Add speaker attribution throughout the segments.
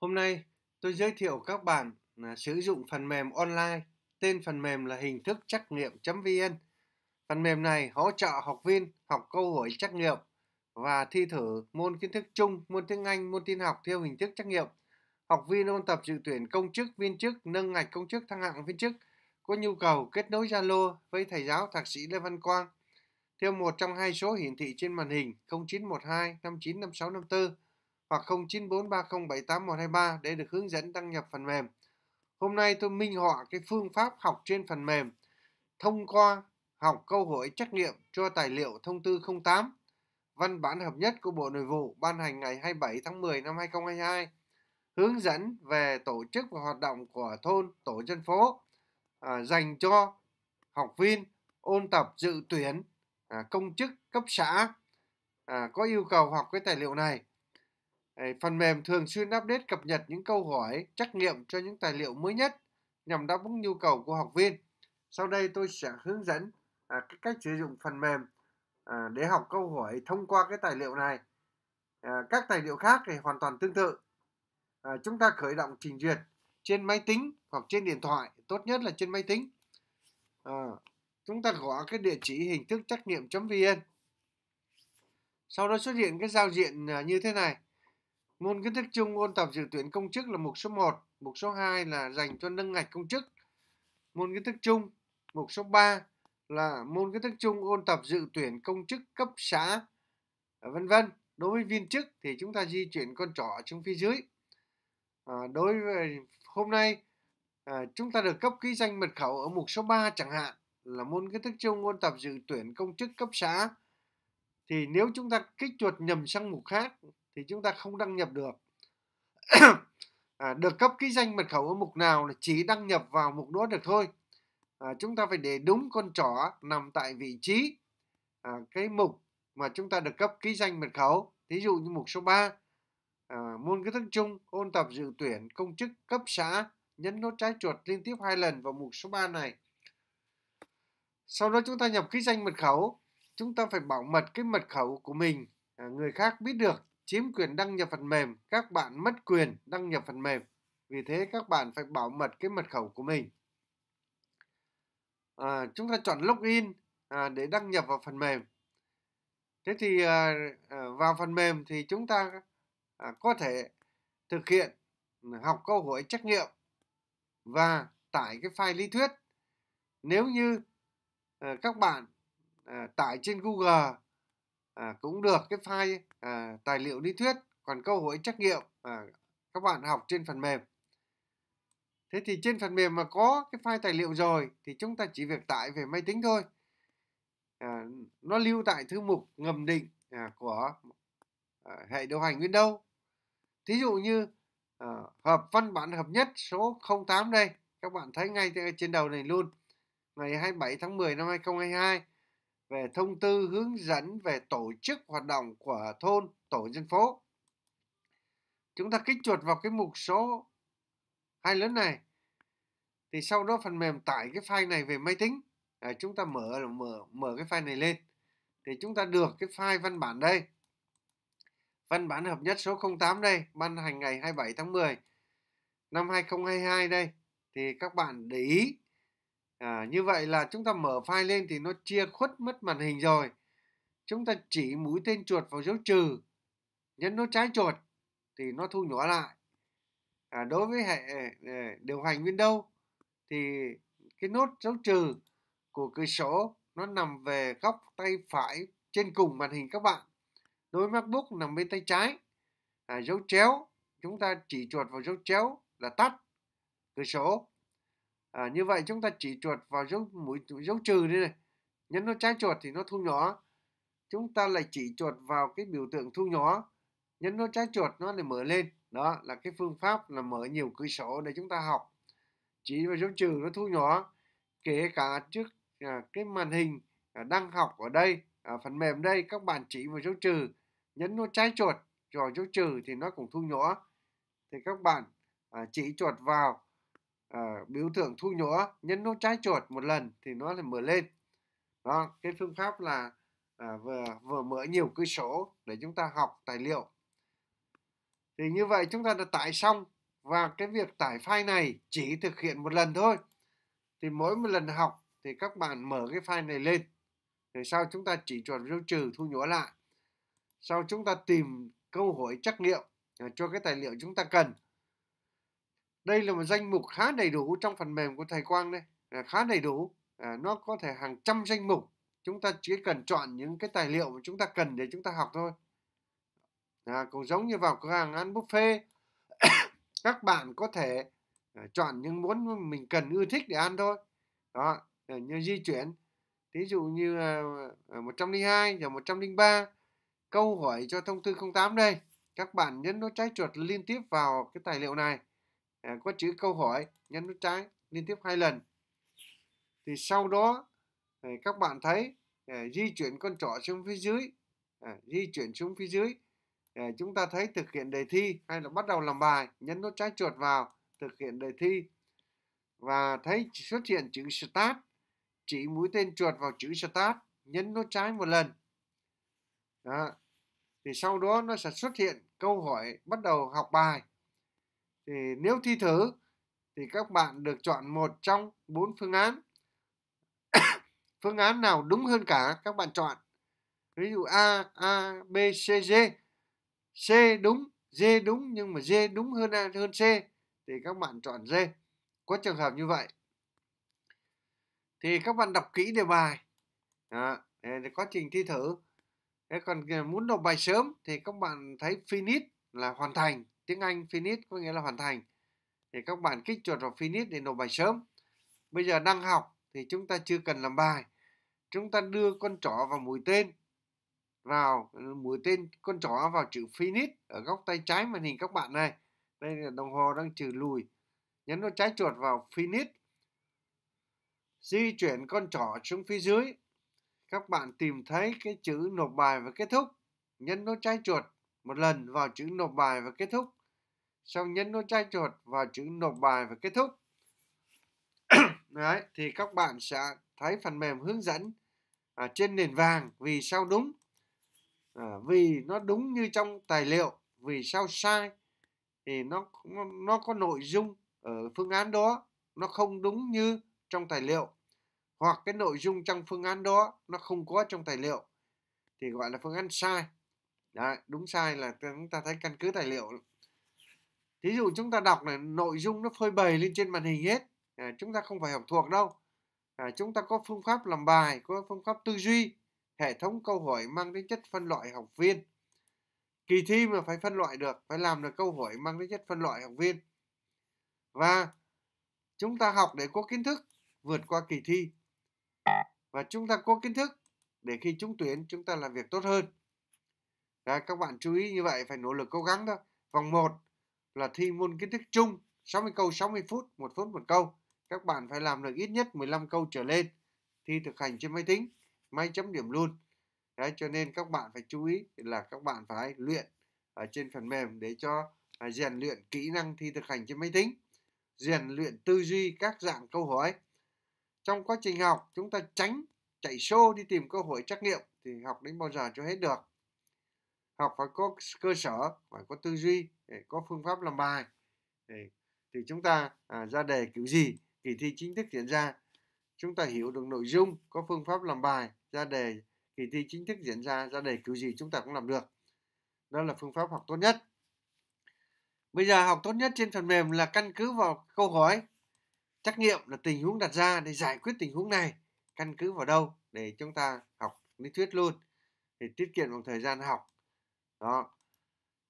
Speaker 1: Hôm nay tôi giới thiệu các bạn sử dụng phần mềm online, tên phần mềm là hình thức trắc nghiệm.vn. Phần mềm này hỗ trợ học viên học câu hỏi trắc nghiệm và thi thử môn kiến thức chung, môn tiếng Anh, môn tin học theo hình thức trắc nghiệm. Học viên ôn tập dự tuyển công chức, viên chức, nâng ngạch công chức, thăng hạng viên chức có nhu cầu kết nối Zalo với thầy giáo thạc sĩ Lê Văn Quang theo một trong hai số hiển thị trên màn hình 0912 595654 hoặc 0943078123 để được hướng dẫn đăng nhập phần mềm. Hôm nay tôi minh họa cái phương pháp học trên phần mềm thông qua học câu hỏi trắc nghiệm cho tài liệu thông tư 08 văn bản hợp nhất của Bộ Nội vụ ban hành ngày 27 tháng 10 năm 2022 hướng dẫn về tổ chức và hoạt động của thôn, tổ dân phố à, dành cho học viên ôn tập dự tuyển à, công chức cấp xã à, có yêu cầu học cái tài liệu này Phần mềm thường xuyên update cập nhật những câu hỏi, trắc nghiệm cho những tài liệu mới nhất nhằm đáp ứng nhu cầu của học viên. Sau đây tôi sẽ hướng dẫn à, cái cách sử dụng phần mềm à, để học câu hỏi thông qua cái tài liệu này. À, các tài liệu khác thì hoàn toàn tương tự. chúng ta khởi động trình duyệt trên máy tính hoặc trên điện thoại, tốt nhất là trên máy tính. chúng ta gõ cái địa chỉ hình thức trắc nghiệm.vn. Sau đó xuất hiện cái giao diện như thế này Môn kiến thức chung ôn tập dự tuyển công chức là mục số 1, mục số 2 là dành cho nâng ngạch công chức. Môn kiến thức chung, mục số 3 là môn kiến thức chung ôn tập dự tuyển công chức cấp xã vân vân. Đối với viên chức thì chúng ta di chuyển con trỏ xuống phía dưới. À, đối với hôm nay à, chúng ta được cấp ký danh mật khẩu ở mục số 3 chẳng hạn là môn kiến thức chung ôn tập dự tuyển công chức cấp xã thì nếu chúng ta kích chuột nhầm sang mục khác thì chúng ta không đăng nhập được à, được cấp ký danh mật khẩu ở mục nào là chỉ đăng nhập vào mục đó được thôi à, chúng ta phải để đúng con trỏ nằm tại vị trí à, cái mục mà chúng ta được cấp ký danh mật khẩu thí dụ như mục số 3 à, môn kiến thức chung ôn tập dự tuyển công chức cấp xã nhấn nút trái chuột liên tiếp hai lần vào mục số 3 này sau đó chúng ta nhập ký danh mật khẩu chúng ta phải bảo mật cái mật khẩu của mình à, người khác biết được chiếm quyền đăng nhập phần mềm, các bạn mất quyền đăng nhập phần mềm. Vì thế các bạn phải bảo mật cái mật khẩu của mình. À, chúng ta chọn login à, để đăng nhập vào phần mềm. Thế thì à, à vào phần mềm thì chúng ta à, có thể thực hiện học câu hỏi trắc nghiệm và tải cái file lý thuyết. Nếu như à, các bạn à, tải trên Google à, cũng được cái file à, tài liệu lý thuyết còn câu hỏi trắc nghiệm à, các bạn học trên phần mềm thế thì trên phần mềm mà có cái file tài liệu rồi thì chúng ta chỉ việc tải về máy tính thôi à, nó lưu tại thư mục ngầm định à, của à, hệ điều hành Windows thí dụ như à, hợp văn bản hợp nhất số 08 đây các bạn thấy ngay trên đầu này luôn ngày 27 tháng 10 năm 2022 về thông tư hướng dẫn về tổ chức hoạt động của thôn, tổ dân phố. Chúng ta kích chuột vào cái mục số hai lớn này thì sau đó phần mềm tải cái file này về máy tính à, chúng ta mở mở mở cái file này lên thì chúng ta được cái file văn bản đây văn bản hợp nhất số 08 đây ban hành ngày 27 tháng 10 năm 2022 đây thì các bạn để ý à, như vậy là chúng ta mở file lên thì nó chia khuất mất màn hình rồi chúng ta chỉ mũi tên chuột vào dấu trừ nhấn nút trái chuột thì nó thu nhỏ lại à, đối với hệ điều hành Windows thì cái nốt dấu trừ của cửa sổ nó nằm về góc tay phải trên cùng màn hình các bạn đối với MacBook nằm bên tay trái à, dấu chéo chúng ta chỉ chuột vào dấu chéo là tắt cửa sổ à, như vậy chúng ta chỉ chuột vào dấu mũi dấu trừ đây này nhấn nó trái chuột thì nó thu nhỏ chúng ta lại chỉ chuột vào cái biểu tượng thu nhỏ nhấn nó trái chuột nó lại mở lên đó là cái phương pháp là mở nhiều cửa sổ để chúng ta học chỉ vào dấu trừ nó thu nhỏ kể cả trước à, cái màn hình à, đang học ở đây à, phần mềm đây các bạn chỉ vào dấu trừ nhấn nó trái chuột rồi dấu trừ thì nó cũng thu nhỏ thì các bạn à, chỉ chuột vào à, biểu tượng thu nhũa nhân nút trái chuột một lần thì nó lại mở lên đó cái phương pháp là à, vừa vừa mở nhiều cửa sổ để chúng ta học tài liệu thì như vậy chúng ta đã tải xong và cái việc tải file này chỉ thực hiện một lần thôi thì mỗi một lần học thì các bạn mở cái file này lên rồi sau chúng ta chỉ chuột dấu trừ thu nhũa lại sau chúng ta tìm câu hỏi trắc nghiệm à, cho cái tài liệu chúng ta cần đây là một danh mục khá đầy đủ trong phần mềm của thầy Quang đây à, khá đầy đủ à, nó có thể hàng trăm danh mục chúng ta chỉ cần chọn những cái tài liệu mà chúng ta cần để chúng ta học thôi à, cũng giống như vào cửa hàng ăn buffet các bạn có thể à, chọn những món mình cần ưa thích để ăn thôi đó à, như di chuyển ví dụ như à, 102 giờ 103 câu hỏi cho thông tư 08 đây các bạn nhấn nút trái chuột liên tiếp vào cái tài liệu này à, có chữ câu hỏi nhấn nút trái liên tiếp hai lần thì sau đó à, các bạn thấy à, di chuyển con trỏ xuống phía dưới à, di chuyển xuống phía dưới à, chúng ta thấy thực hiện đề thi hay là bắt đầu làm bài nhấn nút trái chuột vào thực hiện đề thi và thấy xuất hiện chữ start chỉ mũi tên chuột vào chữ start nhấn nút trái một lần đó. thì sau đó nó sẽ xuất hiện câu hỏi bắt đầu học bài thì nếu thi thử thì các bạn được chọn một trong bốn phương án phương án nào đúng hơn cả các bạn chọn ví dụ a a b c d c đúng d đúng nhưng mà d đúng hơn a hơn c thì các bạn chọn d có trường hợp như vậy thì các bạn đọc kỹ đề bài à, để quá trình thi thử thế còn ờ, muốn đọc bài sớm thì các bạn thấy finish là hoàn thành tiếng Anh finish có nghĩa là hoàn thành thì các bạn kích chuột vào finish để nộp bài sớm bây giờ đang học thì chúng ta chưa cần làm bài chúng ta đưa con trỏ vào mũi tên vào mũi tên con trỏ vào chữ finish ở góc tay trái màn hình các bạn này đây là đồng hồ đang trừ lùi nhấn nó trái chuột vào finish di chuyển con trỏ xuống phía dưới các bạn tìm thấy cái chữ nộp bài và kết thúc nhấn nút trái chuột một lần vào chữ nộp bài và kết thúc sau nhấn nút trai chuột và chữ nộp bài và kết thúc Đấy, thì các bạn sẽ thấy phần mềm hướng dẫn à, trên nền vàng vì sao đúng à, vì nó đúng như trong tài liệu vì sao sai thì nó nó có nội dung ở phương án đó nó không đúng như trong tài liệu hoặc cái nội dung trong phương án đó nó không có trong tài liệu thì gọi là phương án sai Đấy, đúng sai là chúng ta thấy căn cứ tài liệu thí dụ chúng ta đọc này nội dung nó phơi bày lên trên màn hình hết à, chúng ta không phải học thuộc đâu à, chúng ta có phương pháp làm bài có phương pháp tư duy hệ thống câu hỏi mang tính chất phân loại học viên kỳ thi mà phải phân loại được phải làm được câu hỏi mang tính chất phân loại học viên và chúng ta học để có kiến thức vượt qua kỳ thi và chúng ta có kiến thức để khi trúng tuyển chúng ta làm việc tốt hơn Đấy, các bạn chú ý như vậy phải nỗ lực cố gắng thôi vòng 1 là thi môn kiến thức chung 60 câu 60 phút, 1 phút một câu. Các bạn phải làm được ít nhất 15 câu trở lên. Thi thực hành trên máy tính, máy chấm điểm luôn. Đấy, cho nên các bạn phải chú ý là các bạn phải luyện ở trên phần mềm để cho à, rèn luyện kỹ năng thi thực hành trên máy tính, rèn luyện tư duy các dạng câu hỏi. Trong quá trình học, chúng ta tránh chạy xô đi tìm cơ hội trắc nghiệm thì học đến bao giờ cho hết được học phải có cơ sở phải có tư duy để có phương pháp làm bài để thì chúng ta à, ra đề kiểu gì kỳ thi chính thức diễn ra chúng ta hiểu được nội dung có phương pháp làm bài ra đề kỳ thi chính thức diễn ra ra đề kiểu gì chúng ta cũng làm được đó là phương pháp học tốt nhất bây giờ học tốt nhất trên phần mềm là căn cứ vào câu hỏi trắc nghiệm là tình huống đặt ra để giải quyết tình huống này căn cứ vào đâu để chúng ta học lý thuyết luôn để tiết kiệm được thời gian học đó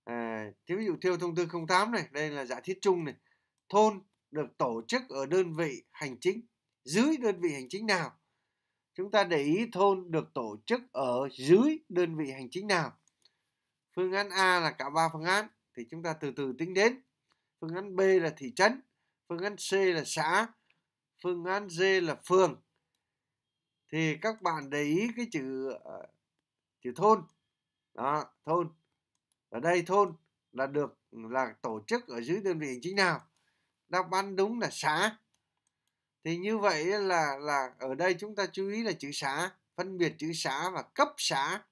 Speaker 1: à, thế dụ theo thông tư 08 này đây là giả thiết chung này thôn được tổ chức ở đơn vị hành chính dưới đơn vị hành chính nào chúng ta để ý thôn được tổ chức ở dưới đơn vị hành chính nào phương án A là cả ba phương án thì chúng ta từ từ tính đến phương án B là thị trấn phương án C là xã phương án D là phường thì các bạn để ý cái chữ ờ, chữ thôn đó thôn ở đây thôn là được là tổ chức ở dưới đơn vị hành chính nào đáp án đúng là xã thì như vậy là là ở đây chúng ta chú ý là chữ xã phân biệt chữ xã và cấp xã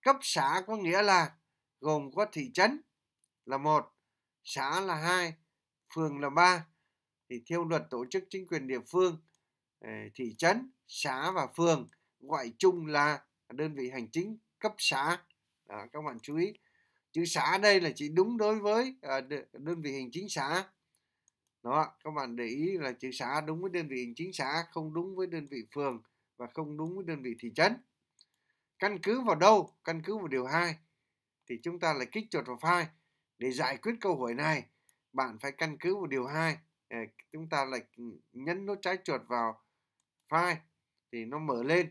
Speaker 1: cấp xã có nghĩa là gồm có thị trấn là một xã là hai phường là ba thì theo luật tổ chức chính quyền địa phương ờ, thị trấn xã và phường gọi chung là đơn vị hành chính cấp xã Đó, các bạn chú ý chữ xã đây là chỉ đúng đối với ờ, đơn vị hành chính xã đó các bạn để ý là chữ xã đúng với đơn vị hành chính xã không đúng với đơn vị phường và không đúng với đơn vị thị trấn căn cứ vào đâu căn cứ vào điều 2 thì chúng ta lại kích chuột vào file để giải quyết câu hỏi này bạn phải căn cứ vào điều 2 ờ, chúng ta lại ừ, nhấn nút trái chuột vào file thì nó mở lên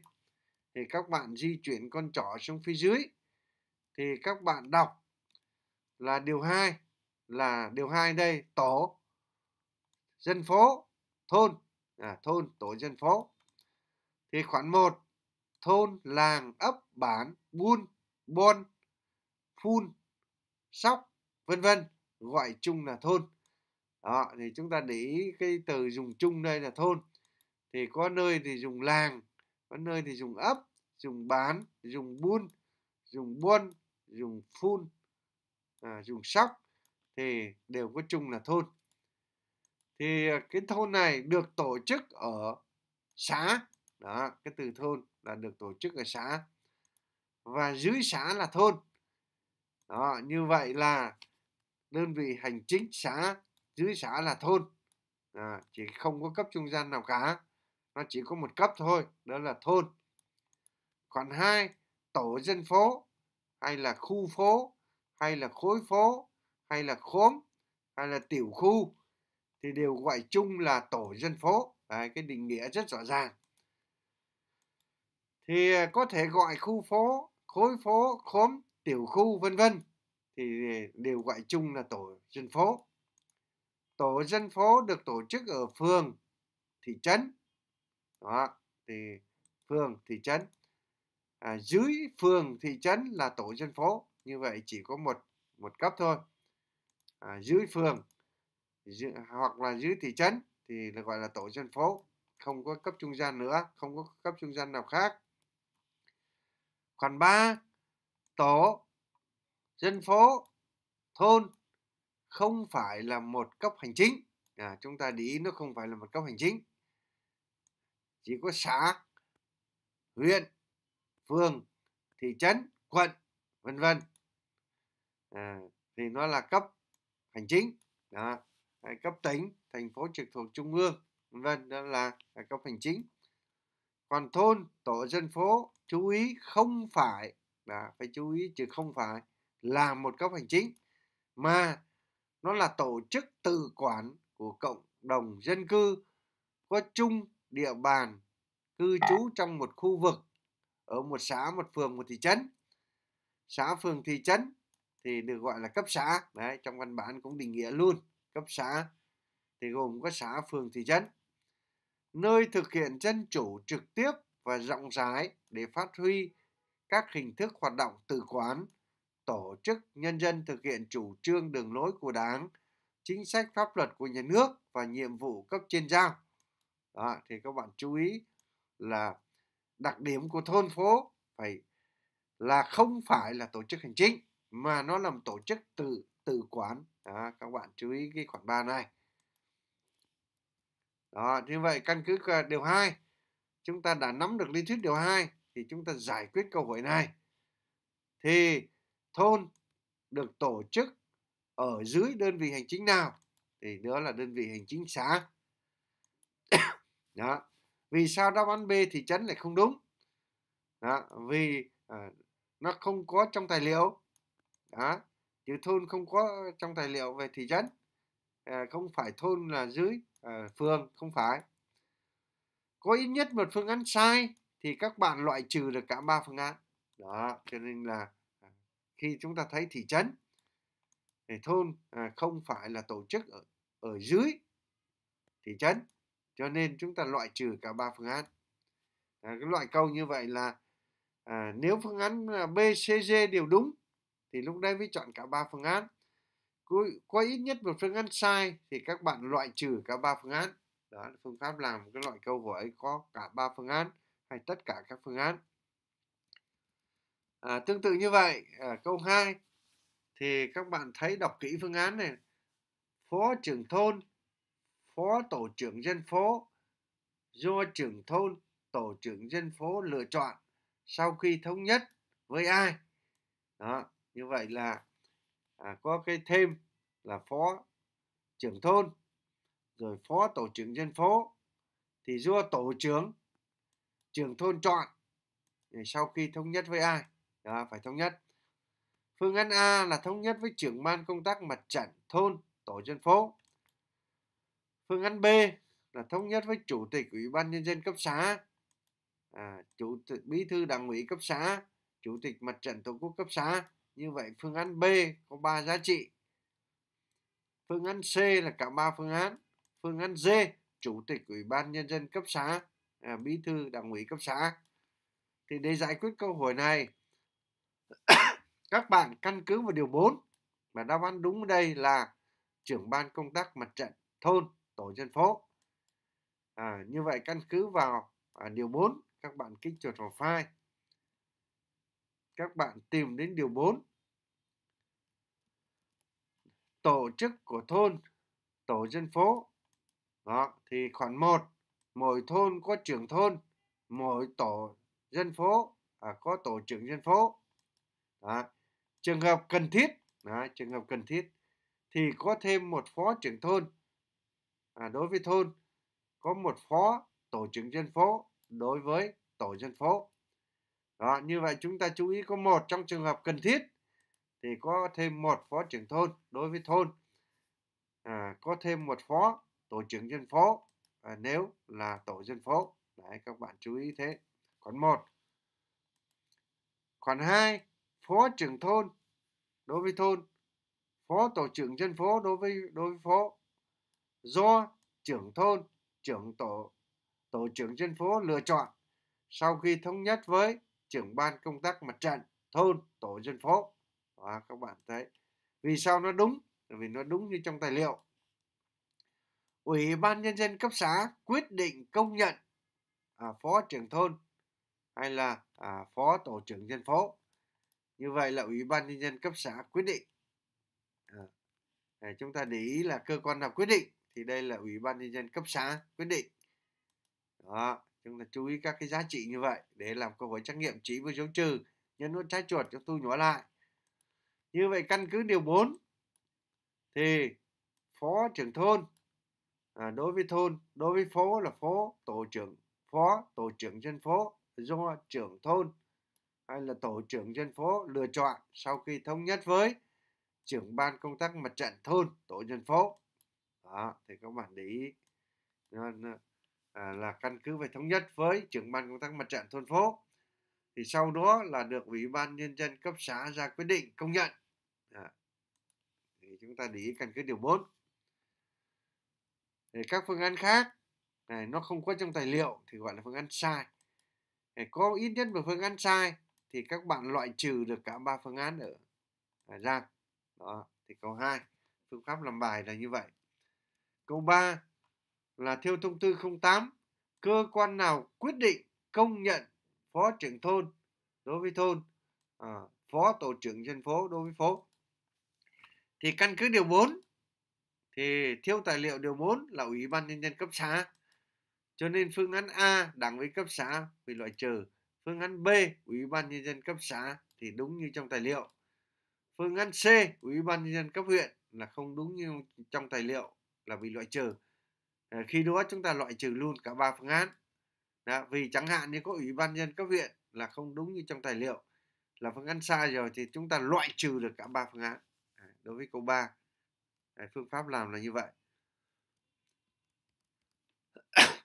Speaker 1: thì các bạn di chuyển con trỏ xuống phía dưới thì các bạn đọc là điều 2 là điều 2 đây tổ dân phố thôn à, thôn tổ dân phố thì khoản 1 thôn làng ấp bản buôn bon phun sóc vân vân gọi chung là thôn đó thì chúng ta để ý cái từ dùng chung đây là thôn thì có nơi thì dùng làng có nơi thì dùng ấp dùng bán dùng buôn dùng buôn dùng phun à, dùng sóc thì đều có chung là thôn thì à, cái thôn này được tổ chức ở xã đó cái từ thôn là được tổ chức ở xã và dưới xã là thôn đó như vậy là đơn vị hành chính xã dưới xã là thôn à, chỉ không có cấp trung gian nào cả nó chỉ có một cấp thôi đó là thôn khoản 2 tổ dân phố hay là khu phố hay là khối phố hay là khóm hay là tiểu khu thì đều gọi chung là tổ dân phố Đấy, cái định nghĩa rất rõ ràng thì à, có thể gọi khu phố khối phố khóm tiểu khu vân vân thì đều gọi chung là tổ dân phố tổ dân phố được tổ chức ở phường thị trấn đó thì phường thị trấn à, dưới phường thị trấn là tổ dân phố như vậy chỉ có một một cấp thôi à, dưới phường dưới, hoặc là dưới thị trấn thì được gọi là tổ dân phố không có cấp trung gian nữa không có cấp trung gian nào khác khoản 3 tổ dân phố thôn không phải là một cấp hành chính à, chúng ta để ý nó không phải là một cấp hành chính chỉ có xã huyện phường thị trấn quận vân vân à, thì nó là cấp hành chính đó à, cấp tỉnh thành phố trực thuộc trung ương vân đó là, là cấp hành chính còn thôn tổ dân phố chú ý không phải là phải chú ý chứ không phải là một cấp hành chính mà nó là tổ chức tự quản của cộng đồng dân cư có chung địa bàn cư trú trong một khu vực ở một xã một phường một thị trấn xã phường thị trấn thì được gọi là cấp xã đấy trong văn bản cũng định nghĩa luôn cấp xã thì gồm có xã phường thị trấn nơi thực hiện dân chủ trực tiếp và rộng rãi để phát huy các hình thức hoạt động tự quản, tổ chức nhân dân thực hiện chủ trương đường lối của đảng chính sách pháp luật của nhà nước và nhiệm vụ cấp trên giao đó, thì các bạn chú ý là đặc điểm của thôn phố phải là không phải là tổ chức hành chính mà nó làm tổ chức tự tự quản, đó, các bạn chú ý cái khoản 3 này đó như vậy căn cứ điều 2 chúng ta đã nắm được lý thuyết điều 2 thì chúng ta giải quyết câu hỏi này thì thôn được tổ chức ở dưới đơn vị hành chính nào thì đó là đơn vị hành chính xã đó vì sao đáp án B thì trấn lại không đúng đó vì à, nó không có trong tài liệu à, chữ thôn không có trong tài liệu về thị trấn à, không phải thôn là dưới à, phường không phải có ít nhất một phương án sai thì các bạn loại trừ được cả ba phương án đó cho nên là ờ, khi chúng ta thấy thị trấn thì thôn à, không phải là tổ chức ở, ở dưới thị trấn cho nên chúng ta loại trừ cả ba phương án à, cái loại câu như vậy là à, nếu phương án B, C, D đều đúng thì lúc đấy mới chọn cả ba phương án có ít nhất một phương án sai thì các bạn loại trừ cả ba phương án đó là phương pháp làm cái loại câu hỏi có cả ba phương án hay tất cả các phương án à, tương tự như vậy à, câu 2 thì các bạn thấy đọc kỹ phương án này phó trưởng thôn phó tổ trưởng dân phố do trưởng thôn tổ trưởng dân phố lựa chọn sau khi thống nhất với ai đó như vậy là à, có cái thêm là phó trưởng thôn rồi phó tổ trưởng dân phố thì do tổ trưởng trưởng thôn chọn sau khi thống nhất với ai đó, phải thống nhất phương án A là thống nhất với trưởng ban công tác mặt trận thôn tổ dân phố phương án B là thống nhất với chủ tịch ủy ban nhân dân cấp xã à, chủ tịch bí thư đảng ủy cấp xã chủ tịch mặt trận tổ quốc cấp xã như vậy phương án B có 3 giá trị. Phương án C là cả ba phương án. Phương án D, Chủ tịch Ủy ban Nhân dân cấp xã, à, Bí thư Đảng ủy cấp xã. Thì để giải quyết câu hỏi này, các bạn căn cứ vào điều 4 mà đáp án đúng ở đây là trưởng ban công tác mặt trận thôn tổ dân phố à, như vậy căn cứ vào à, điều 4 các bạn kích chuột vào file các bạn tìm đến điều 4. Tổ chức của thôn, tổ dân phố. Đó, thì khoản 1, mỗi thôn có trưởng thôn, mỗi tổ dân phố à, có tổ trưởng dân phố. Đó. Trường hợp cần thiết, đó, trường hợp cần thiết thì có thêm một phó trưởng thôn. À, đối với thôn có một phó tổ trưởng dân phố đối với tổ dân phố đó, như vậy chúng ta chú ý có một trong trường hợp cần thiết thì có thêm một phó trưởng thôn đối với thôn à, có thêm một phó tổ trưởng dân phố à, nếu là tổ dân phố đấy các bạn chú ý thế khoản một khoản hai phó trưởng thôn đối với thôn phó tổ trưởng dân phố đối với đối với phố do trưởng thôn trưởng tổ tổ trưởng dân phố lựa chọn sau khi thống nhất với trưởng ban công tác mặt trận thôn tổ dân phố à, các bạn thấy vì sao nó đúng vì nó đúng như trong tài liệu ủy ban nhân dân cấp xã quyết định công nhận à, phó trưởng thôn hay là à, phó tổ trưởng dân phố như vậy là ủy ban nhân dân cấp xã quyết định à, để chúng ta để ý là cơ quan nào quyết định thì đây là ủy ban nhân dân cấp xã quyết định đó chúng ta chú ý các cái giá trị như vậy để làm câu hỏi trắc nghiệm chỉ với dấu trừ nhân nút trái chuột chúng tôi nhỏ lại như vậy căn cứ điều 4 thì phó trưởng thôn à, đối với thôn đối với phố là phố tổ trưởng phó tổ trưởng dân phố do trưởng thôn hay là tổ trưởng dân phố lựa chọn sau khi thống nhất với trưởng ban công tác mặt trận thôn tổ dân phố đó, thì các bạn để ý À, là căn cứ về thống nhất với trưởng ban công tác mặt trận thôn phố thì sau đó là được ủy ban nhân dân cấp xã ra quyết định công nhận à, thì chúng ta để ý căn cứ điều 4 thì các phương án khác này nó không có trong tài liệu thì gọi là phương án sai này, có ít nhất một phương án sai thì các bạn loại trừ được cả ba phương án ở ra à, đó thì câu 2 phương pháp làm bài là như vậy câu 3 là theo thông tư 08, cơ quan nào quyết định công nhận phó trưởng thôn đối với thôn, à, phó tổ trưởng dân phố đối với phố. Thì căn cứ điều 4 thì theo tài liệu điều 4 là Ủy ban nhân dân cấp xã. Cho nên phương án A đảng ủy cấp xã bị loại trừ, phương án B Ủy ban nhân dân cấp xã thì đúng như trong tài liệu. Phương án C Ủy ban nhân dân cấp huyện là không đúng như trong tài liệu là bị loại trừ. Ờ, khi đó chúng ta loại trừ luôn cả ba phương án đó, vì chẳng hạn như có ủy ban nhân cấp huyện là không đúng như trong tài liệu là phương án sai rồi thì chúng ta loại trừ được cả ba phương án đối với câu 3 phương pháp làm là như vậy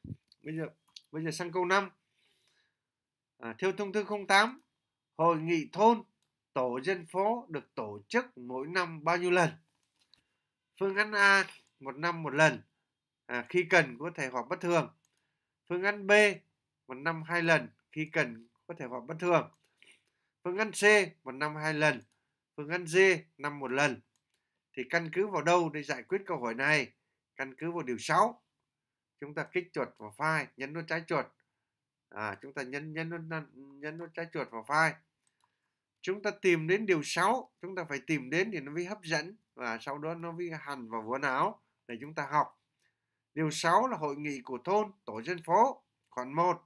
Speaker 1: bây giờ bây giờ sang câu 5 à, theo thông tư 08 hội nghị thôn tổ dân phố được tổ chức mỗi năm bao nhiêu lần phương án A một năm một lần à, khi cần có thể họp bất thường. Phương án B một năm hai lần khi cần có thể họp bất thường. Phương án C một năm hai lần. Phương án D năm một lần. Thì căn cứ vào đâu để giải quyết câu hỏi này? Căn cứ vào điều 6. Chúng ta kích chuột vào file, nhấn nút trái chuột. À, chúng ta nhấn nhấn nút nhấn nút trái chuột vào file. Chúng ta tìm đến điều 6, chúng ta phải tìm đến thì nó mới hấp dẫn và sau đó nó mới hằn vào vốn áo để chúng ta học. Điều 6 là hội nghị của thôn, tổ dân phố. Khoản 1.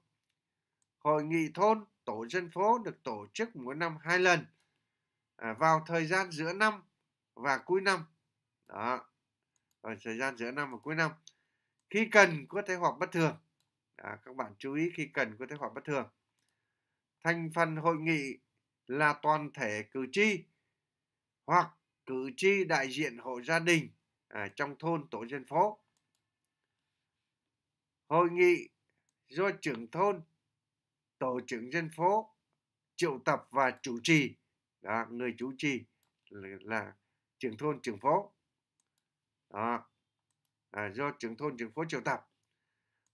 Speaker 1: Hội nghị thôn, tổ dân phố được tổ chức mỗi năm hai lần à, vào thời gian giữa năm và cuối năm. Đó. Vào thời gian giữa năm và cuối năm. Khi cần có thể họp bất thường. À, các bạn chú ý khi cần có thể họp bất thường. Thành phần hội nghị là toàn thể cử tri hoặc cử tri đại diện hộ gia đình à, trong thôn tổ dân phố hội nghị do trưởng thôn tổ trưởng dân phố triệu tập và chủ trì đó, người chủ trì là, là trưởng thôn trưởng phố đó, à, do trưởng thôn trưởng phố triệu tập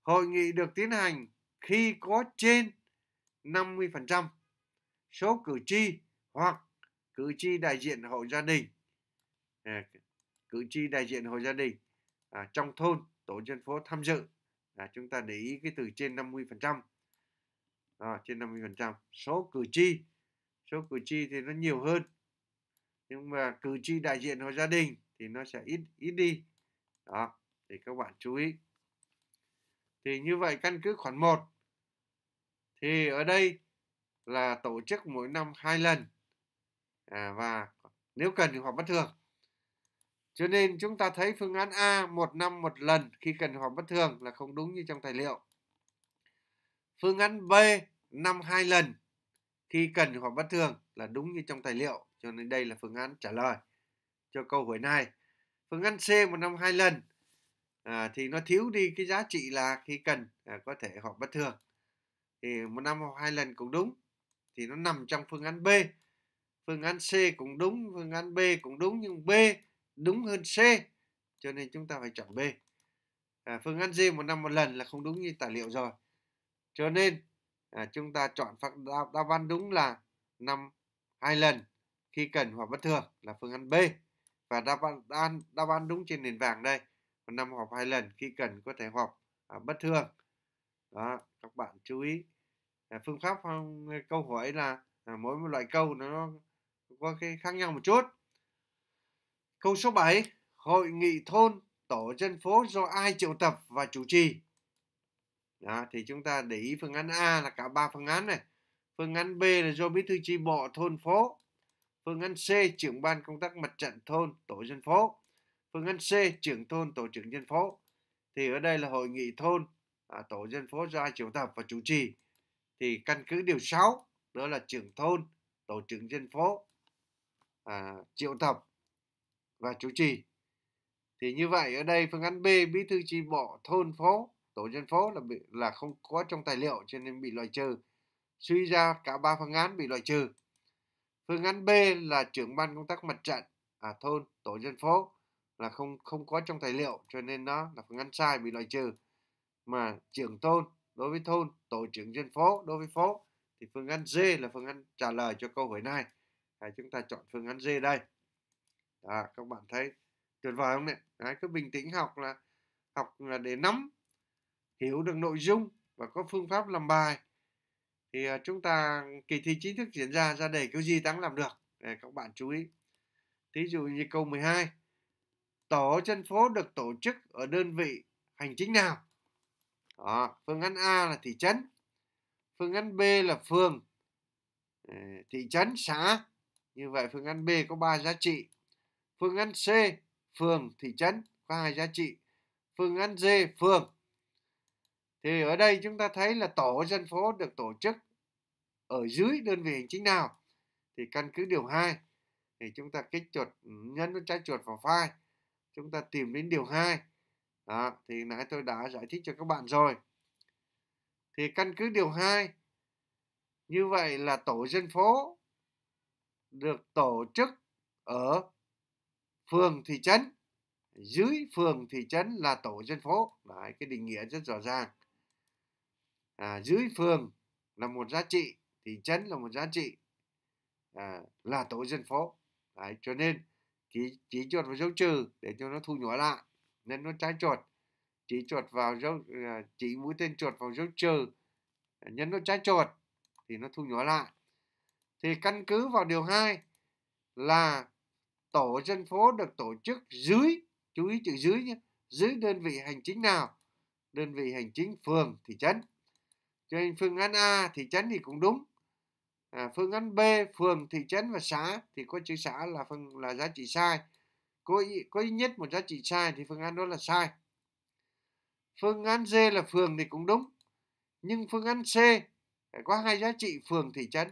Speaker 1: hội nghị được tiến hành khi có trên 50% số cử tri hoặc cử tri đại diện hộ gia đình à, cử tri đại diện hộ gia đình à, trong thôn tổ dân phố tham dự là chúng ta để ý cái từ trên 50% đó, trên 50% số cử tri số cử tri thì nó nhiều hơn nhưng mà cử tri đại diện hội gia đình thì nó sẽ ít ít đi đó thì các bạn chú ý thì như vậy căn cứ khoản 1 thì ở đây là tổ chức mỗi năm hai lần à, và nếu cần thì họp bất thường cho nên chúng ta thấy phương án A một năm một lần khi cần họp bất thường là không đúng như trong tài liệu. Phương án B năm hai lần khi cần họp bất thường là đúng như trong tài liệu. Cho nên đây là phương án trả lời cho câu hỏi này. Phương án C một năm hai lần à, thì nó thiếu đi cái giá trị là khi cần à, có thể họp bất thường. Thì một năm hoặc hai lần cũng đúng thì nó nằm trong phương án B. Phương án C cũng đúng, phương án B cũng đúng nhưng B đúng hơn C cho nên chúng ta phải chọn B à, phương án D một năm một lần là không đúng như tài liệu rồi cho nên à, chúng ta chọn đáp, đáp án đúng là năm hai lần khi cần hoặc bất thường là phương án B và đáp án đáp án đúng trên nền vàng đây một năm họp hai lần khi cần có thể họp à, bất thường đó các bạn chú ý à, phương pháp à, câu hỏi là à, mỗi một loại câu nó có cái khác nhau một chút Câu số 7, hội nghị thôn, tổ dân phố do ai triệu tập và chủ trì? Đó, thì chúng ta để ý phương án A là cả ba phương án này. Phương án B là do bí thư chi bộ thôn phố. Phương án C trưởng ban công tác mặt trận thôn, tổ dân phố. Phương án C trưởng thôn, tổ trưởng dân phố. Thì ở đây là hội nghị thôn, à, tổ dân phố do ai triệu tập và chủ trì. Thì căn cứ điều 6 đó là trưởng thôn, tổ trưởng dân phố à, triệu tập và chủ trì. Thì như vậy ở đây phương án B bí thư chi bộ thôn phố, tổ dân phố là bị, là không có trong tài liệu cho nên bị loại trừ. Suy ra cả ba phương án bị loại trừ. Phương án B là trưởng ban công tác mặt trận à, thôn, tổ dân phố là không không có trong tài liệu cho nên nó là phương án sai bị loại trừ. Mà trưởng thôn đối với thôn, tổ trưởng dân phố đối với phố thì phương án D là phương án trả lời cho câu hỏi này. À, chúng ta chọn phương án D đây đó, các bạn thấy tuyệt vời không này đấy, cứ bình tĩnh học là học là để nắm hiểu được nội dung và có phương pháp làm bài thì à, chúng ta kỳ thi chính thức diễn ra ra đề kiểu gì ta làm được để các bạn chú ý thí dụ như câu 12 tổ chân phố được tổ chức ở đơn vị hành chính nào đó, phương án A là thị trấn phương án B là phường à, thị trấn xã như vậy phương án B có 3 giá trị Phương án C, phường, thị trấn có hai giá trị. Phương án D, phường. Thì ở đây chúng ta thấy là tổ dân phố được tổ chức ở dưới đơn vị hành chính nào. Thì căn cứ điều 2 thì chúng ta kích chuột nhấn với trái chuột vào file. Chúng ta tìm đến điều 2. Đó, thì nãy tôi đã giải thích cho các bạn rồi. Thì căn cứ điều 2 như vậy là tổ dân phố được tổ chức ở phường thị trấn dưới phường thị trấn là tổ dân phố đấy cái định nghĩa rất rõ ràng à, dưới phường là một giá trị thị trấn là một giá trị à, là tổ dân phố đấy cho nên chỉ chỉ chuột vào dấu trừ để cho nó thu nhỏ lại nên nó trái chuột chỉ chuột vào dấu à, chỉ mũi tên chuột vào dấu trừ nhân nó trái chuột thì nó thu nhỏ lại thì căn cứ vào điều 2 là tổ dân phố được tổ chức dưới chú ý chữ dưới nhé dưới đơn vị hành chính nào đơn vị hành chính phường thị trấn cho nên phương án A thị trấn thì cũng đúng à, phương án B phường thị trấn và xã thì có chữ xã là phần là giá trị sai có có ít nhất một giá trị sai thì phương án đó là sai phương án D là phường thì cũng đúng nhưng phương án C có hai giá trị phường thị trấn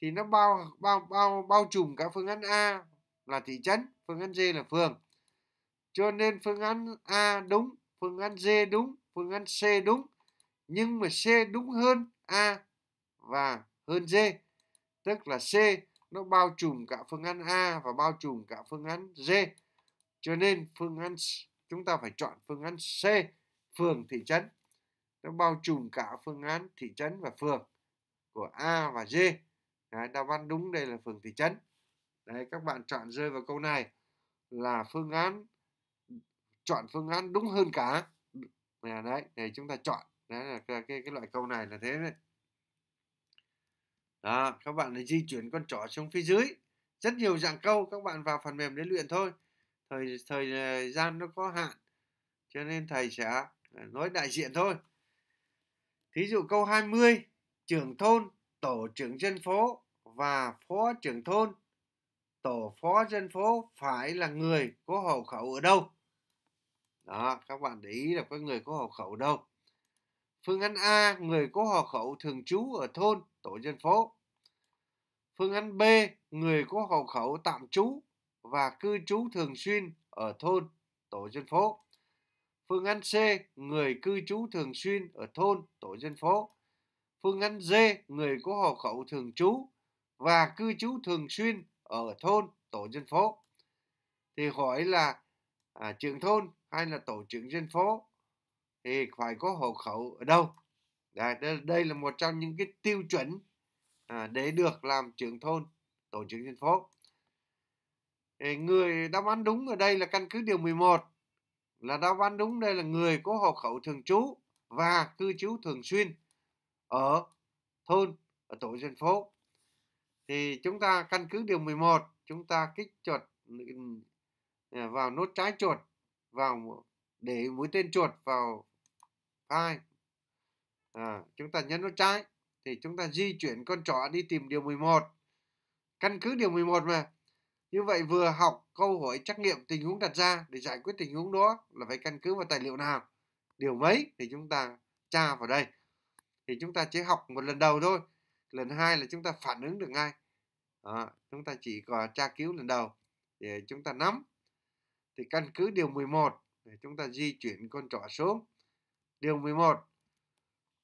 Speaker 1: thì nó bao bao bao bao trùm cả phương án A là thị trấn, phương án D là phường. Cho nên phương án A đúng, phương án D đúng, phương án C đúng. Nhưng mà C đúng hơn A và hơn D. Tức là C nó bao trùm cả phương án A và bao trùm cả phương án D. Cho nên phương án chúng ta phải chọn phương án C, phường thị trấn. Nó bao trùm cả phương án thị trấn và phường của A và D. đáp án đúng đây là phường thị trấn đấy các bạn chọn rơi vào câu này là phương án chọn phương án đúng hơn cả à, đấy để chúng ta chọn đấy là cái, cái cái loại câu này là thế đấy đó, các bạn là di chuyển con trỏ xuống phía dưới rất nhiều dạng câu các bạn vào phần mềm để luyện thôi thời thời ờ, gian nó có hạn cho nên thầy sẽ ờ, nói đại diện thôi thí dụ câu 20 trưởng thôn tổ trưởng dân phố và phó trưởng thôn tổ phó dân phố phải là người có hộ khẩu ở đâu đó các bạn để ý là có người có hộ khẩu đâu phương án a người có hộ khẩu thường trú ở thôn tổ dân phố phương án b người có hộ khẩu tạm trú và cư trú thường xuyên ở thôn tổ dân phố phương án c người cư trú thường xuyên ở thôn tổ dân phố phương án d người có hộ khẩu thường trú và cư trú thường xuyên ở thôn tổ dân phố thì hỏi là à, trưởng thôn hay là tổ trưởng dân phố thì phải có hộ khẩu ở đâu đây, đây là một trong những cái tiêu chuẩn à, để được làm trưởng thôn tổ trưởng dân phố thì người đáp án đúng ở đây là căn cứ điều 11 là đáp án đúng đây là người có hộ khẩu thường trú và cư trú thường xuyên ở thôn ở tổ dân phố thì chúng ta căn cứ điều 11 chúng ta kích chuột ừ, ừ, vào nốt trái chuột vào để mũi tên chuột vào hai à, chúng ta nhấn nút trái thì chúng ta di chuyển con trỏ đi tìm điều 11 căn cứ điều 11 mà như vậy vừa học câu hỏi trắc nghiệm tình huống đặt ra để giải quyết tình huống đó là phải căn cứ vào tài liệu nào điều mấy thì chúng ta tra vào đây thì chúng ta chỉ học một lần đầu thôi lần hai là chúng ta phản ứng được ngay đó, chúng ta chỉ có tra cứu lần đầu để chúng ta nắm thì căn cứ điều 11 để chúng ta di chuyển con trỏ xuống điều 11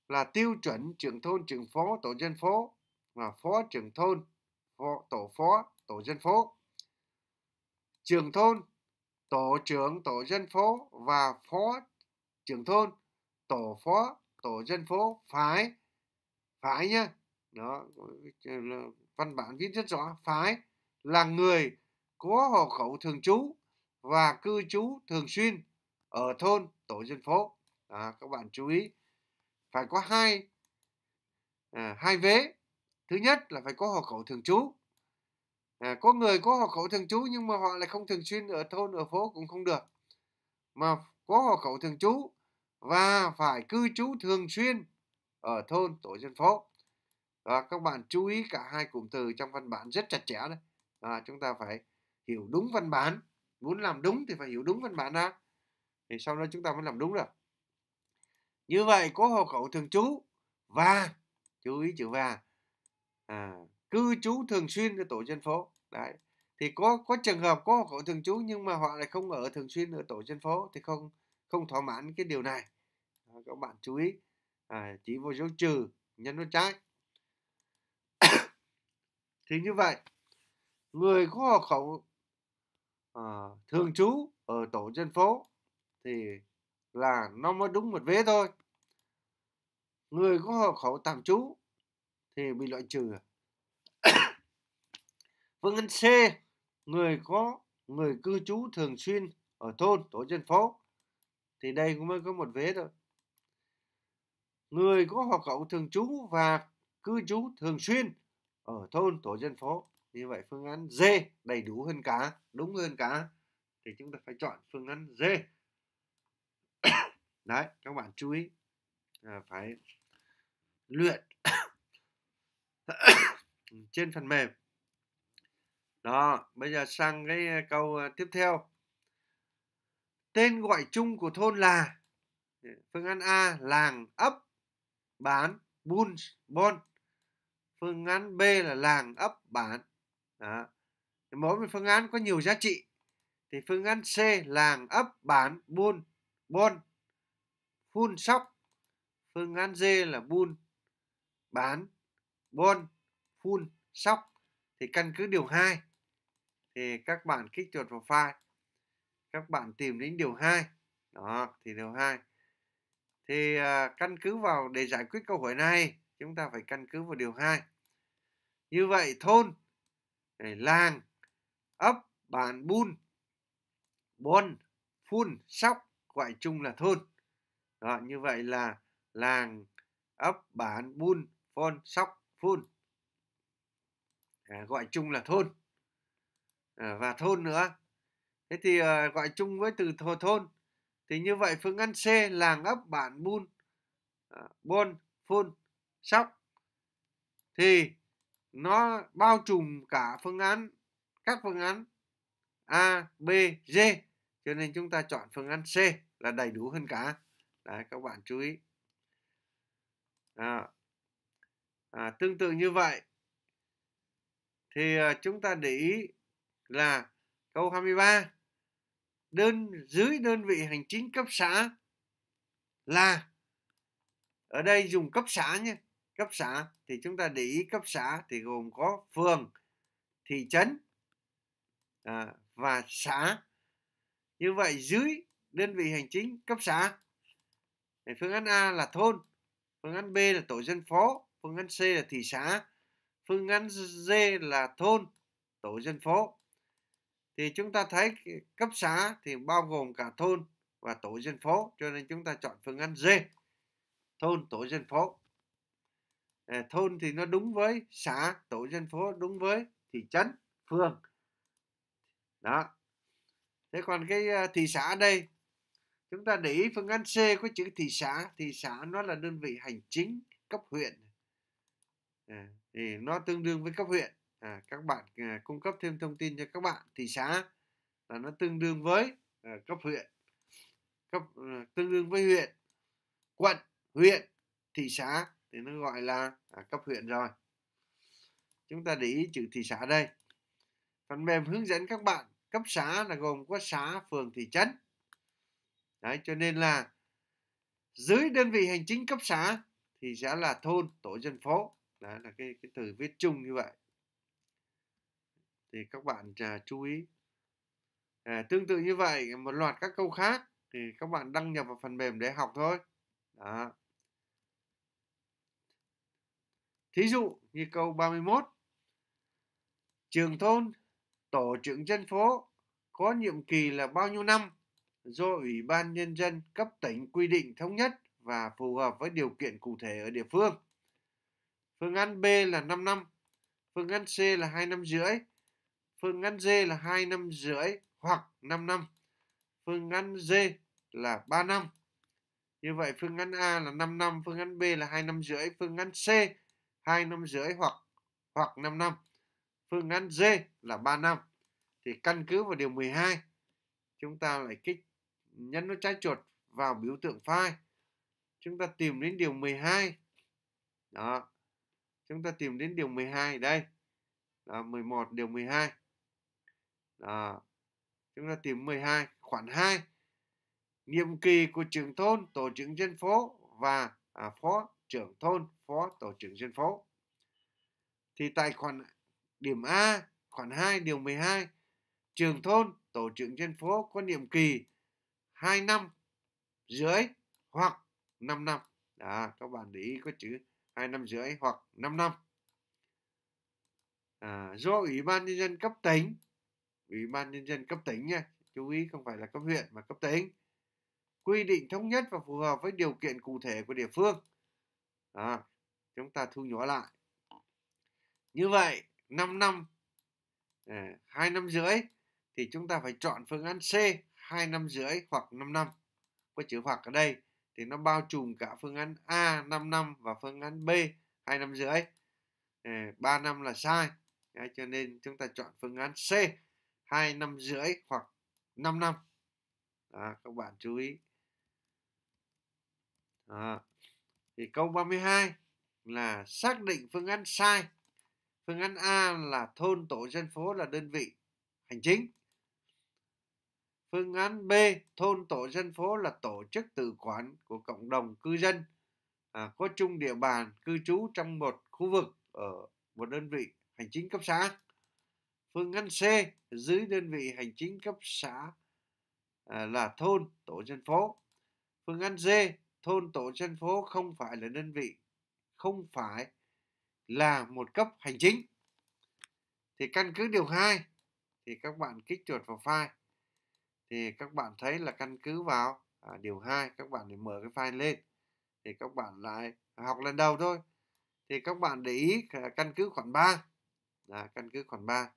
Speaker 1: là tiêu chuẩn trưởng thôn trưởng phố tổ dân phố và phó trưởng thôn phó, tổ phó tổ dân phố trưởng thôn tổ trưởng tổ dân phố và phó trưởng thôn tổ phó tổ dân phố phải phải nhá đó văn bản viết rất rõ phái là người có hộ khẩu thường trú và cư trú thường xuyên ở thôn tổ dân phố à, các bạn chú ý phải có hai à, hai vế thứ nhất là phải có hộ khẩu thường trú à, có người có hộ khẩu thường trú nhưng mà họ lại không thường xuyên ở thôn ở phố cũng không được mà có hộ khẩu thường trú và phải cư trú thường xuyên ở thôn tổ dân phố à, các bạn chú ý cả hai cụm từ trong văn bản rất chặt chẽ đấy à, chúng ta phải hiểu đúng văn bản muốn làm đúng thì phải hiểu đúng văn bản ra thì sau đó chúng ta mới làm đúng rồi như vậy có hộ khẩu thường trú và chú ý chữ và à, cư trú thường xuyên ở tổ dân phố đấy thì có có trường hợp có hộ khẩu thường trú nhưng mà họ lại không ở thường xuyên ở tổ dân phố thì không không thỏa mãn cái điều này à, các bạn chú ý à, chỉ vô dấu trừ nhân dấu trái thì như vậy người có hộ khẩu à, thường trú ở tổ dân phố thì là nó mới đúng một vế thôi người có hộ khẩu tạm trú thì bị loại trừ phương án C người có người cư trú thường xuyên ở thôn tổ dân phố thì đây cũng mới có một vế thôi người có hộ khẩu thường trú và cư trú thường xuyên ở thôn tổ dân phố như vậy phương án D đầy đủ hơn cả đúng hơn cả thì chúng ta phải chọn phương án D đấy các bạn chú ý à, phải luyện trên phần mềm đó bây giờ sang cái à, câu à, tiếp theo tên gọi chung của thôn là phương án A làng ấp bán Bun, Bon. Phương án B là làng, ấp, bản. Đó. Thì mỗi một phương án có nhiều giá trị. Thì phương án C làng, ấp, bản, Bun, Bon. Phun, sóc. Phương án D là Bun, bán, Bon, Phun, sóc. Thì căn cứ điều 2 thì các bạn kích chuột vào file. Các bạn tìm đến điều 2. Đó, thì điều 2 thì à, căn cứ vào để giải quyết câu hỏi này chúng ta phải căn cứ vào điều hai như vậy thôn làng ấp bản bun bon phun sóc gọi chung là thôn Đó, như vậy là làng ấp bản bun phon sóc phun à, gọi chung là thôn à, và thôn nữa thế thì à, gọi chung với từ thôn thì như vậy phương án C làng ấp bản bun à, bon phun sóc thì nó bao trùm cả phương án các phương án A, B, D cho nên chúng ta chọn phương án C là đầy đủ hơn cả đấy các bạn chú ý à, à, tương tự như vậy thì à, chúng ta để ý là câu 23 đơn dưới đơn vị hành chính cấp xã là ở đây dùng cấp xã nhé cấp xã thì chúng ta để ý cấp xã thì gồm có phường thị trấn à, và xã như vậy dưới đơn vị hành chính cấp xã phương án A là thôn phương án B là tổ dân phố phương án C là thị xã phương án D là thôn tổ dân phố thì chúng ta thấy cấp xã thì bao gồm cả thôn và tổ dân phố cho nên chúng ta chọn phương án D thôn tổ dân phố ờ, thôn thì nó đúng với xã tổ dân phố đúng với thị trấn phường đó thế còn cái ờ, thị xã đây chúng ta để ý phương án C có chữ thị xã thị xã nó là đơn vị hành chính cấp huyện ờ, thì nó tương đương với cấp huyện à, các bạn à, cung cấp thêm thông tin cho các bạn thị xã là nó tương đương với à, cấp huyện cấp à, tương đương với huyện quận huyện thị xã thì nó gọi là à, cấp huyện rồi chúng ta để ý chữ thị xã đây phần mềm hướng dẫn các bạn cấp xã là gồm có xã phường thị trấn đấy cho nên là dưới đơn vị hành chính cấp xã thì sẽ là thôn tổ dân phố đó là cái cái từ viết chung như vậy thì các bạn à, chú ý à, tương tự như vậy một loạt các câu khác thì các bạn đăng nhập vào phần mềm để học thôi đó. thí dụ như câu 31 trường thôn tổ trưởng dân phố có nhiệm kỳ là bao nhiêu năm do ủy ban nhân dân cấp tỉnh quy định thống nhất và phù hợp với điều kiện cụ thể ở địa phương phương án B là 5 năm phương án C là 2 năm rưỡi Phương ngắn D là 2 năm rưỡi hoặc 5 năm. Phương ngắn D là 3 năm. Như vậy phương ngắn A là 5 năm, phương ngắn B là 2 năm rưỡi, phương ngắn C 2 năm rưỡi hoặc hoặc 5 năm. Phương ngắn D là 3 năm. Thì căn cứ vào điều 12, chúng ta lại kích nhấn nó trái chuột vào biểu tượng file. Chúng ta tìm đến điều 12. Đó. Chúng ta tìm đến điều 12 đây. Đó, 11 điều 12. Đó. Chúng ta tìm 12, khoản 2. Nhiệm kỳ của trưởng thôn, tổ trưởng dân phố và à, phó trưởng thôn, phó tổ trưởng dân phố. Thì tại khoản điểm A, khoản 2 điều 12, trưởng thôn, tổ trưởng dân phố có nhiệm kỳ 2 năm rưỡi hoặc 5 năm. Đó, các bạn để ý có chữ 2 năm rưỡi hoặc 5 năm. À, do Ủy ban Nhân dân cấp tỉnh ủy ban nhân dân cấp tỉnh nha chú ý không phải là cấp huyện mà cấp tỉnh quy định thống nhất và phù hợp với điều kiện cụ thể của địa phương à, chúng ta thu nhỏ lại như vậy 5 năm à, hai năm rưỡi thì chúng ta phải chọn phương án C 2 năm rưỡi hoặc 5 năm có chữ hoặc ở đây thì nó bao trùm cả phương án A 5 năm và phương án B 2 năm rưỡi à, 3 năm là sai cho nên chúng ta chọn phương án C 2 năm rưỡi hoặc 5 năm đó, các bạn chú ý đó. thì câu 32 là xác định phương án sai phương án A là thôn tổ dân phố là đơn vị hành chính phương án B thôn tổ dân phố là tổ chức tự quản của cộng đồng cư dân à, có chung địa bàn cư trú trong một khu vực ở một đơn vị hành chính cấp xã Phương ngăn C dưới đơn vị hành chính cấp xã à, là thôn, tổ dân phố. Phương ngăn D thôn, tổ dân phố không phải là đơn vị, không phải là một cấp hành chính. Thì căn cứ điều 2 thì các bạn kích chuột vào file thì các bạn thấy là căn cứ vào à, điều 2 các bạn để mở cái file lên thì các bạn lại học lần đầu thôi thì các bạn để ý à, căn cứ khoản 3 là căn cứ khoản 3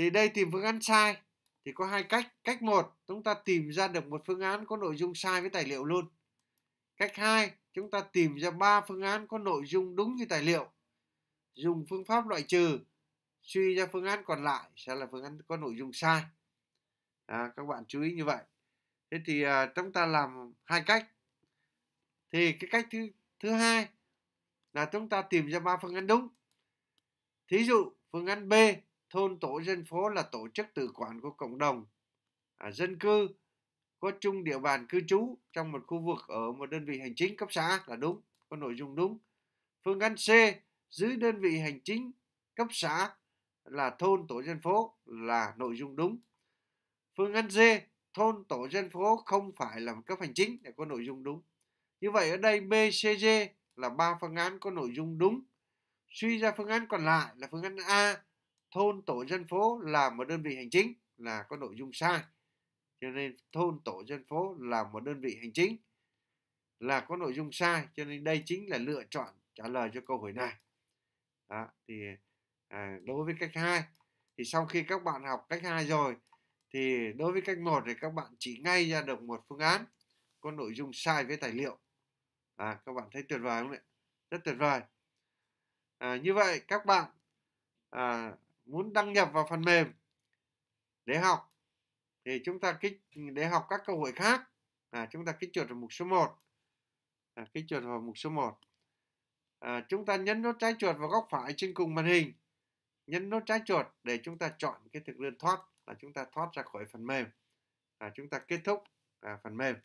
Speaker 1: thì đây tìm phương án sai thì có hai cách cách một chúng ta tìm ra được một phương án có nội dung sai với tài liệu luôn cách hai chúng ta tìm ra ba phương án có nội dung đúng như tài liệu dùng phương pháp loại trừ suy ra phương án còn lại sẽ là phương án có nội dung sai à, các bạn chú ý như vậy thế thì à, chúng ta làm hai cách thì cái cách thứ thứ hai là chúng ta tìm ra ba phương án đúng thí dụ phương án b thôn tổ dân phố là tổ chức tự quản của cộng đồng à, dân cư có chung địa bàn cư trú trong một khu vực ở một đơn vị hành chính cấp xã là đúng có nội dung đúng phương án C dưới đơn vị hành chính cấp xã là thôn tổ dân phố là nội dung đúng phương án D thôn tổ dân phố không phải là một cấp hành chính để có nội dung đúng như vậy ở đây B C D là ba phương án có nội dung đúng suy ra phương án còn lại là phương án A thôn tổ dân phố là một đơn vị hành chính là có nội dung sai cho nên thôn tổ dân phố là một đơn vị hành chính là có nội dung sai cho nên đây chính là lựa chọn trả lời cho câu hỏi này đó, thì à, đối với cách hai thì sau khi các bạn học cách hai rồi thì đối với cách một thì các bạn chỉ ngay ra được một phương án có nội dung sai với tài liệu à, các bạn thấy tuyệt vời không ạ rất tuyệt vời à, như vậy các bạn à, muốn đăng nhập vào phần mềm để học thì chúng ta kích để học các cơ hội khác à, chúng ta kích chuột vào mục số 1 à, kích chuột vào mục số 1 à, chúng ta nhấn nút trái chuột vào góc phải trên cùng màn hình nhấn nút trái chuột để chúng ta chọn cái thực đơn thoát là chúng ta thoát ra khỏi phần mềm à, chúng ta kết thúc à, phần mềm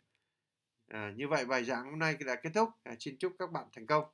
Speaker 1: à, như vậy bài giảng hôm nay đã kết thúc à, xin chúc các bạn thành công